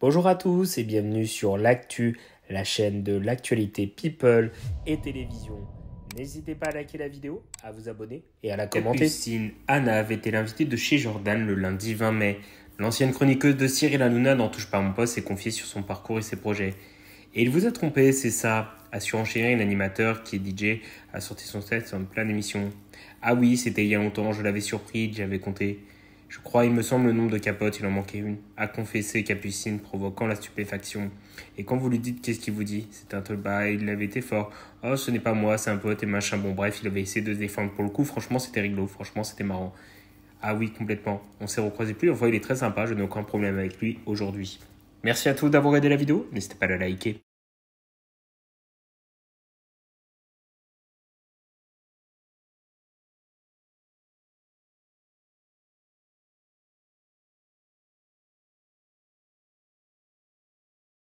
Bonjour à tous et bienvenue sur l'actu, la chaîne de l'actualité people et télévision. N'hésitez pas à liker la vidéo, à vous abonner et à la commenter. Capucine Anna avait été l'invitée de chez Jordan le lundi 20 mai. L'ancienne chroniqueuse de Cyril Hanouna n'en touche pas mon poste et confiée sur son parcours et ses projets. Et il vous a trompé, c'est ça, a surenchéré un animateur qui est DJ, a sorti son set en pleine émission. Ah oui, c'était il y a longtemps, je l'avais surpris, j'avais compté. Je crois, il me semble, le nombre de capotes, il en manquait une. A confessé Capucine, provoquant la stupéfaction. Et quand vous lui dites qu'est-ce qu'il vous dit C'est un tolba, il avait été fort. Oh, ce n'est pas moi, c'est un pote et machin. Bon, bref, il avait essayé de défendre. Pour le coup, franchement, c'était rigolo. Franchement, c'était marrant. Ah oui, complètement. On s'est recroisé plus. Enfin, il est très sympa. Je n'ai aucun problème avec lui aujourd'hui. Merci à tous d'avoir aidé la vidéo. N'hésitez pas à la liker.